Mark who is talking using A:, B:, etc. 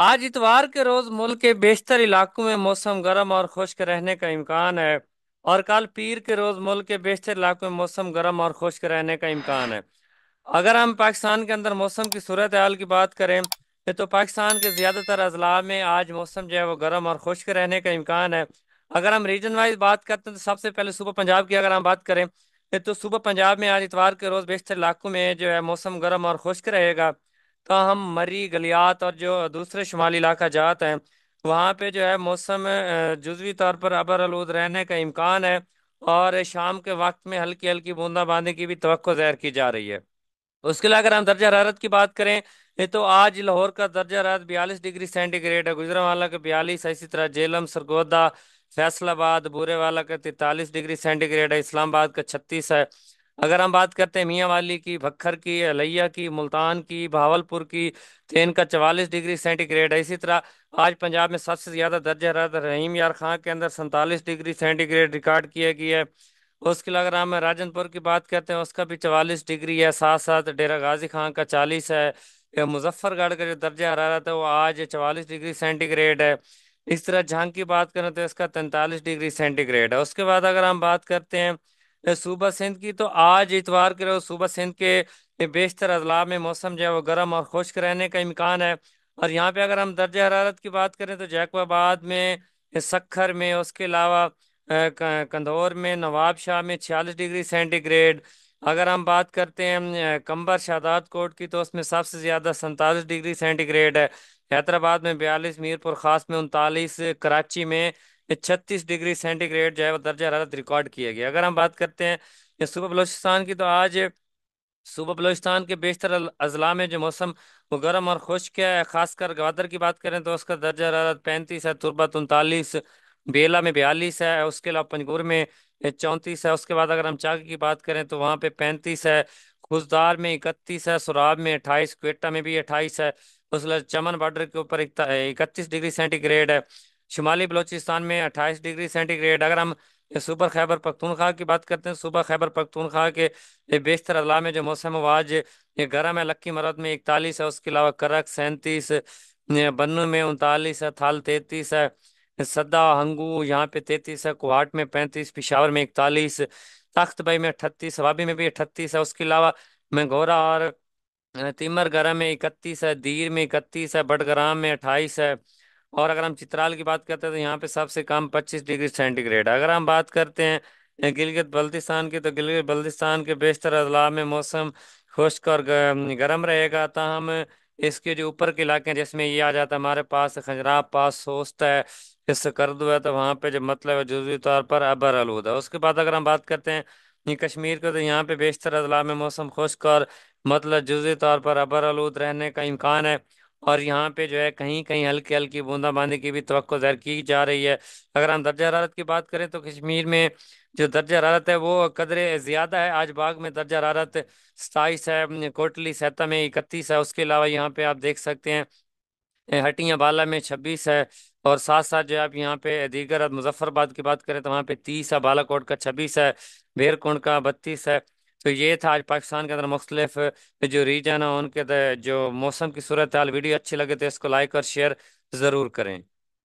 A: आज इतवार के रोज मुल्क के बेशतर इलाकों में मौसम गर्म और खुश्क रहने का इम्कान है और कल पीर के रोज मुल्क के बेशतर इलाकों में मौसम गर्म और खुश्क रहने का इम्कान है अगर हम पाकिस्तान के अंदर मौसम की सूरत हाल की बात करें तो पाकिस्तान के ज़्यादातर अजला में आज मौसम जो है वो गर्म और खुश्क रहने का इम्कान है अगर हम रीजन वाइज बात करते हैं तो सबसे पहले सुबह पंजाब की अगर हम बात करें तो सुबह पंजाब में आज इतवार के रोज़ बेशतर इलाकों में जो है मौसम गर्म और खुश्क रहेगा तो हम मरी गलियात और जो दूसरे शुमाली इलाका जात हैं वहाँ पे जो है मौसम जुजवी तौर पर अबर आलूद रहने का इम्कान है और शाम के वक्त में हल्की हल्की बूंदाबांदी की भी तो जहर की जा रही है उसके अलावा अगर हम दर्जा हरारत की बात करें तो आज लाहौर का दर्जा हरारत बयालीस डिग्री सेंटीग्रेड है गुजरावाला का बयालीस इसी तरह जेलम सरगोदा फैसलाबाद बूरेवाला का तैतालीस डिग्री सेंटीग्रेड है इस्लामाबाद का छत्तीस है अगर हम बात करते हैं मियाँ वाली की भक्खर की अलैया की मुल्तान की भावलपुर की तो इनका चवालीस डिग्री सेंटीग्रेड है इसी तरह आज पंजाब में सबसे ज़्यादा दर्ज हरारत रहीम यार खां के अंदर सैंतालीस डिग्री सेंटीग्रेड रिकॉर्ड किया गया है उसके अलावा हम राजनपुर की बात करते हैं उसका भी चवालीस डिग्री है साथ साथ डेरा गाजी खां का चालीस है मुजफ्फरगढ़ का जो दर्ज हरारत है वो आज चवालीस डिग्री सेंटीग्रेड है इस तरह झांग की बात करें तो इसका तैंतालीस डिग्री सेंटीग्रेड है उसके बाद अगर हम बात करते हैं तो सूबा सिंध की तो आज इतवार के रोज़ सूबा सिंध के बेशतर अजला में मौसम जो है वो गर्म और खुश्क रहने का इम्कान है और यहाँ पे अगर हम दर्ज हरारत की बात करें तो जैकबाबाद में सखर में उसके अलावा कंदौर में नवाब शाह में छियालीस डिग्री सेंटीग्रेड अगर हम बात करते हैं कंबर शादात कोट की तो उसमें सबसे ज़्यादा सैंतालीस डिग्री सेंटीग्रेड है हैदराबाद में बयालीस मीरपुर खास में उनतालीस कराची में छत्तीस डिग्री सेंटीग्रेड जो है वो दर्जा हरारत रिकॉर्ड किया गया अगर हम बात करते हैं सुबह बलोचिस्तान की तो आज सुबह बलोचिस्तान के बेशतर अजला में जो मौसम वो गर्म और खुश्क है खासकर गवादर की बात करें तो उसका दर्जा हरारत पैंतीस है तुरबत उनतालीस बेला में बयालीस है उसके अलावा पंजगुर में चौंतीस है उसके बाद अगर हम चाक की बात करें तो वहाँ पे पैंतीस है खुशदार में इकतीस है सुराब में अट्ठाईस क्वेटा में भी अट्ठाईस है उसके चमन बॉर्डर के ऊपर इकतीस डिग्री सेंटीग्रेड है शुमाली बलोचिस्तान में अट्ठाईस डिग्री सेंटीग्रेड अगर हम सुबह खैबर पख्तूनख्वा की बात करते हैं सुबह खैबर पख्तूनख्वा के बेशतर अजला में जो मौसम वाज गर्म है लक्की मरद में इकतालीस है उसके अलावा करक सैंतीस बन्नू में उनतालीस है थाल तैतीस है सदा हंगू यहाँ पे तैतीस है कुहाट में पैंतीस पिशावर में इकतालीस तख्तबाई में अट्ठतीस वाबी में भी अट्ठतीस है उसके अलावा मंगोरा और तिमरगरा में इकतीस है दीर में इकतीस है बडग्राम में अट्ठाईस है और अगर हम चित्राल की बात करते हैं तो यहाँ पे सबसे कम पच्चीस डिग्री सेंटीग्रेड अगर हम बात करते हैं गिलगित बल्तिस्तान की तो गिलगित बल्तिस्तान के बेशतर अजला में मौसम खुश्क और गर्म रहेगा ताहम इसके जो ऊपर के इलाके हैं जिसमें ये आ जाता है हमारे पास खजराब पास सोस्त है इससे करदू है तो वहाँ पे जो मतलब है जजवी तौर पर अबर आलूदा उसके बाद अगर हम बात करते हैं ये कश्मीर को तो यहाँ पे बेशतर अजला में मौसम खुश्क और मतलब जुजी तौर पर अबर आलूद रहने का इम्कान है और यहाँ पे जो है कहीं कहीं हल्की हल्की बूंदाबांदी की भी तो जाहिर की जा रही है अगर हम दर्जा हरारत की बात करें तो कश्मीर में जो दर्ज हरारत है वो कदरे ज़्यादा है आज बाग में दर्ज हरारत सताईस है कोटली सैता में इकतीस है उसके अलावा यहाँ पे आप देख सकते हैं हटिया बाला में छब्बीस है और साथ साथ जो आप यहाँ पे दीगर मुजफ्फरबाद की बात करें तो वहाँ पे तीस है बालाकोट का छब्बीस है भैरकुंड का बत्तीस है तो ये था आज पाकिस्तान के अंदर मुख्तलिफ जो रीजन है उनके जो मौसम की सूरत हाल वीडियो अच्छी लगे तो इसको लाइक और शेयर ज़रूर करें